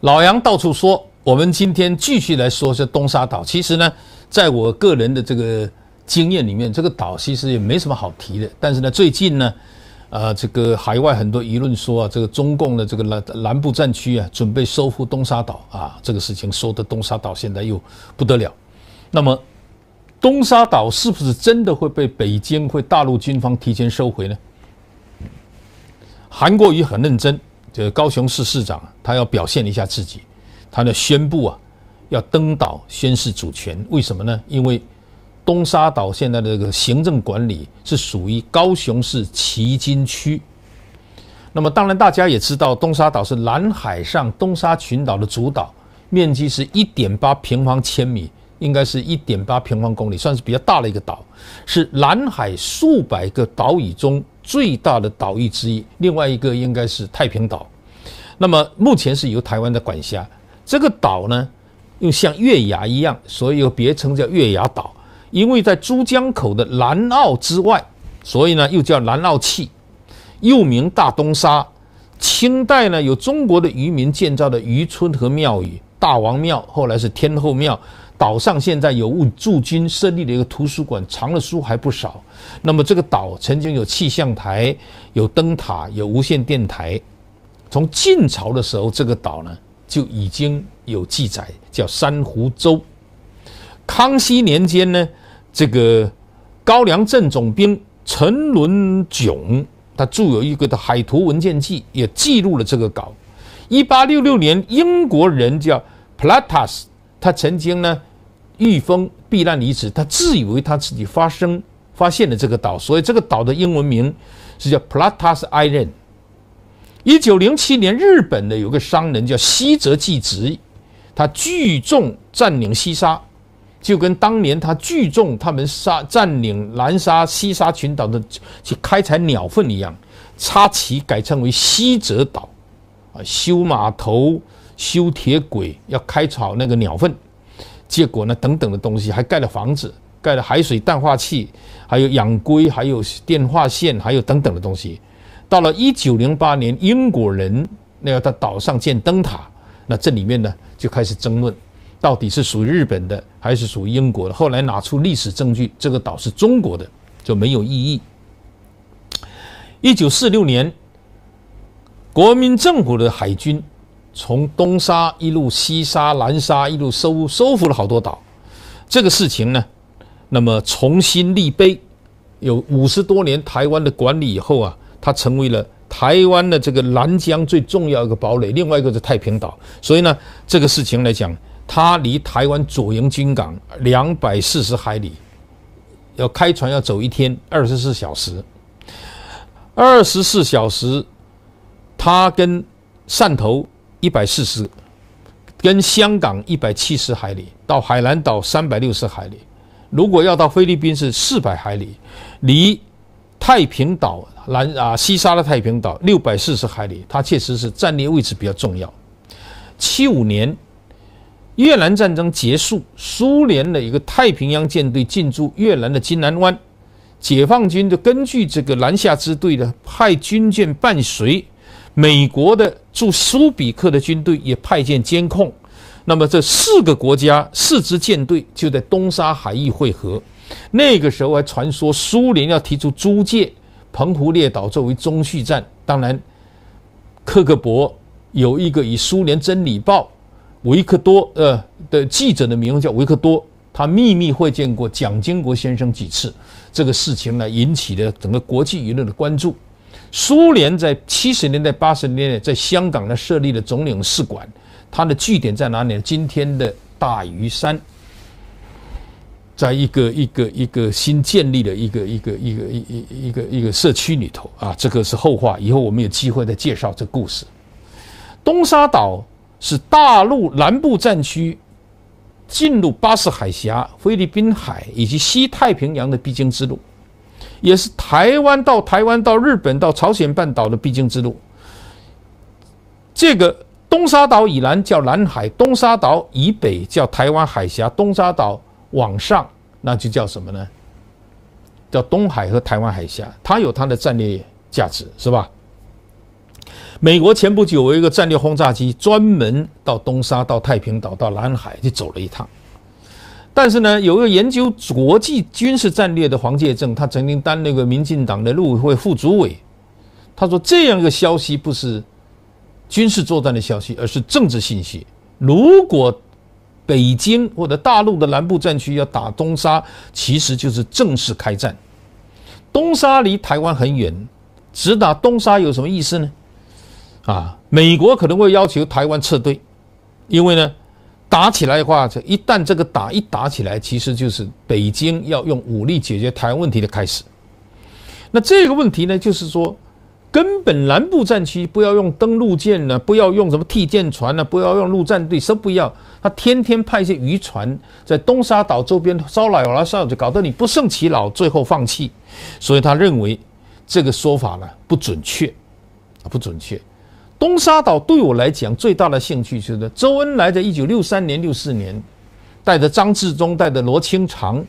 老杨到处说，我们今天继续来说这东沙岛。其实呢，在我个人的这个经验里面，这个岛其实也没什么好提的。但是呢，最近呢，呃，这个海外很多舆论说啊，这个中共的这个南南部战区啊，准备收复东沙岛啊，这个事情说的东沙岛现在又不得了。那么，东沙岛是不是真的会被北京会大陆军方提前收回呢？韩国瑜很认真，就高雄市市长啊。他要表现一下自己，他呢宣布啊，要登岛宣示主权。为什么呢？因为东沙岛现在的这个行政管理是属于高雄市旗津区。那么，当然大家也知道，东沙岛是南海上东沙群岛的主岛，面积是一点八平方千米，应该是一点八平方公里，算是比较大的一个岛，是南海数百个岛屿中最大的岛屿之一。另外一个应该是太平岛。那么目前是由台湾的管辖，这个岛呢又像月牙一样，所以又别称叫月牙岛。因为在珠江口的南澳之外，所以呢又叫南澳器，又名大东沙。清代呢有中国的渔民建造的渔村和庙宇，大王庙后来是天后庙。岛上现在有驻军设立的一个图书馆，藏的书还不少。那么这个岛曾经有气象台、有灯塔、有无线电台。从晋朝的时候，这个岛呢就已经有记载，叫珊瑚洲。康熙年间呢，这个高梁镇总兵陈伦炯，他著有一个的《海图文件记》，也记录了这个岛。1866年，英国人叫 Platas，他曾经呢遇风避难离此，他自以为他自己发生发现了这个岛，所以这个岛的英文名是叫 Platas Island。一九零七年，日本的有个商人叫西泽纪直，他聚众占领西沙，就跟当年他聚众他们杀占领南沙、西沙群岛的去开采鸟粪一样，插旗改称为西泽岛，啊，修码头、修铁轨，要开草那个鸟粪，结果呢，等等的东西，还盖了房子，盖了海水淡化器，还有养龟，还有电话线，还有等等的东西。到了一九零八年，英国人那要在岛上建灯塔，那这里面呢就开始争论，到底是属于日本的还是属于英国的。后来拿出历史证据，这个岛是中国的，就没有异议。一九四六年，国民政府的海军从东沙一路西沙、南沙一路收收复了好多岛，这个事情呢，那么重新立碑，有五十多年台湾的管理以后啊。它成为了台湾的这个南疆最重要一个堡垒，另外一个是太平岛。所以呢，这个事情来讲，它离台湾左营军港两百四十海里，要开船要走一天二十四小时。二十四小时，它跟汕头一百四十，跟香港一百七十海里，到海南岛三百六十海里。如果要到菲律宾是四百海里，离太平岛。南啊，西沙的太平岛六百四十海里，它确实是战略位置比较重要。七五年，越南战争结束，苏联的一个太平洋舰队进驻越南的金兰湾，解放军就根据这个南下支队的派军舰伴随，美国的驻苏比克的军队也派舰监控。那么这四个国家四支舰队就在东沙海域汇合。那个时候还传说苏联要提出租借。澎湖列岛作为中续站，当然，克格勃有一个以苏联真理报维克多呃的记者的名号叫维克多，他秘密会见过蒋经国先生几次，这个事情呢引起了整个国际舆论的关注。苏联在七十年代、八十年代在香港呢设立了总领事馆，它的据点在哪里？今天的大屿山。在一个一个一个新建立的一个一个一个一一一个一个社区里头啊，这个是后话，以后我们有机会再介绍这故事。东沙岛是大陆南部战区进入巴士海峡、菲律宾海以及西太平洋的必经之路，也是台湾到台湾到日本到朝鲜半岛的必经之路。这个东沙岛以南叫南海，东沙岛以北叫台湾海峡，东沙岛。往上，那就叫什么呢？叫东海和台湾海峡，它有它的战略价值，是吧？美国前不久有一个战略轰炸机专门到东沙、到太平岛、到南海去走了一趟。但是呢，有一个研究国际军事战略的黄介正，他曾经担任过民进党的陆委会副主委，他说这样一个消息不是军事作战的消息，而是政治信息。如果北京或者大陆的南部战区要打东沙，其实就是正式开战。东沙离台湾很远，只打东沙有什么意思呢？啊，美国可能会要求台湾撤退，因为呢，打起来的话，一旦这个打一打起来，其实就是北京要用武力解决台湾问题的开始。那这个问题呢，就是说。根本南部战区不要用登陆舰呢，不要用什么替舰船呢，不要用陆战队，什么不要？他天天派一些渔船在东沙岛周边招来又骚，就搞得你不胜其扰，最后放弃。所以他认为这个说法呢不准确，不准确。东沙岛对我来讲最大的兴趣就是周恩来在1963年、64年带着张治中、带着罗青长。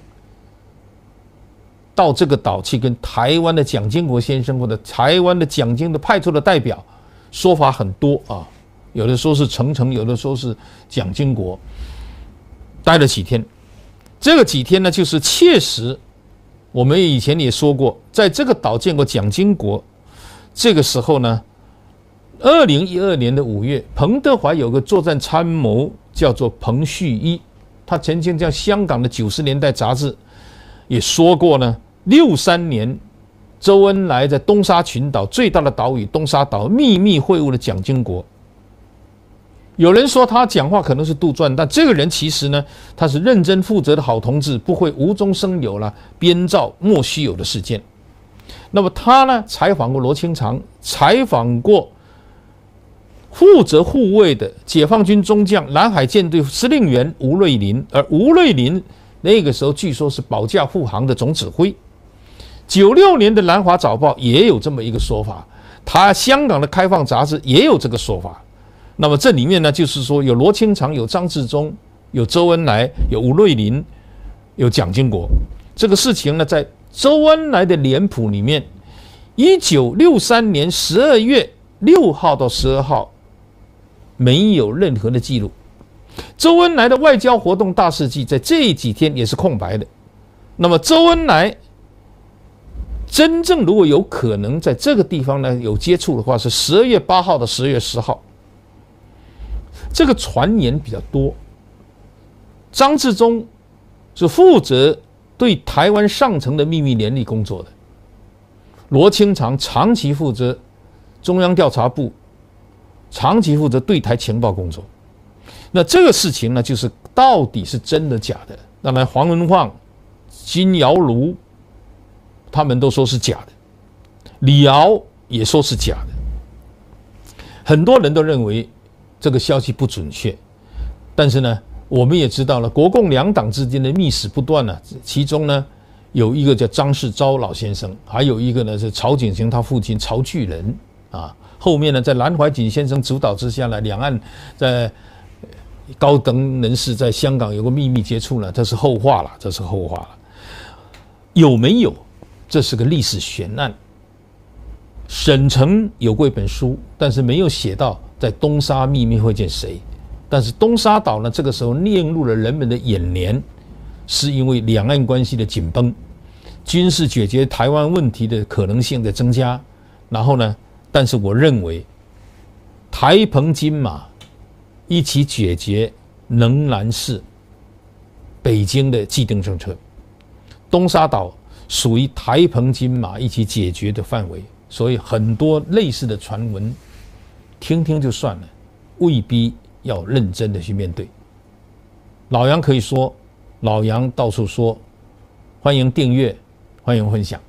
到这个岛去跟台湾的蒋经国先生或者台湾的蒋经的派出的代表，说法很多啊，有的说是程诚，有的说是蒋经国。待了几天，这个几天呢，就是确实，我们以前也说过，在这个岛见过蒋经国。这个时候呢，二零一二年的五月，彭德怀有个作战参谋叫做彭旭一，他曾经在香港的九十年代杂志也说过呢。六三年，周恩来在东沙群岛最大的岛屿东沙岛秘密会晤了蒋经国。有人说他讲话可能是杜撰，但这个人其实呢，他是认真负责的好同志，不会无中生有了编造莫须有的事件。那么他呢，采访过罗青长，采访过负责护卫的解放军中将、南海舰队司令员吴瑞林，而吴瑞林那个时候据说是保驾护航的总指挥。九六年的《南华早报》也有这么一个说法，他香港的开放杂志也有这个说法。那么这里面呢，就是说有罗青长、有张治中、有周恩来、有吴瑞林、有蒋经国。这个事情呢，在周恩来的脸谱里面，一九六三年十二月六号到十二号没有任何的记录。周恩来的外交活动大事记在这几天也是空白的。那么周恩来。真正如果有可能在这个地方呢有接触的话，是十二月八号到十二月十号，这个传言比较多。张志忠是负责对台湾上层的秘密联络工作的，罗青长长期负责中央调查部，长期负责对台情报工作。那这个事情呢，就是到底是真的假的？那么黄文晃、金尧庐。他们都说是假的，李敖也说是假的，很多人都认为这个消息不准确。但是呢，我们也知道了国共两党之间的密使不断呢，其中呢有一个叫张世钊老先生，还有一个呢是曹景行他父亲曹巨仁啊。后面呢，在蓝怀瑾先生主导之下呢，两岸在高等人士在香港有个秘密接触呢，这是后话了，这是后话了，有没有？这是个历史悬案。沈城有过一本书，但是没有写到在东沙秘密会见谁。但是东沙岛呢，这个时候列入了人们的眼帘，是因为两岸关系的紧绷，军事解决台湾问题的可能性的增加。然后呢，但是我认为，台澎金马一起解决，仍然是北京的既定政策。东沙岛。属于台澎金马一起解决的范围，所以很多类似的传闻，听听就算了，未必要认真的去面对。老杨可以说，老杨到处说，欢迎订阅，欢迎分享。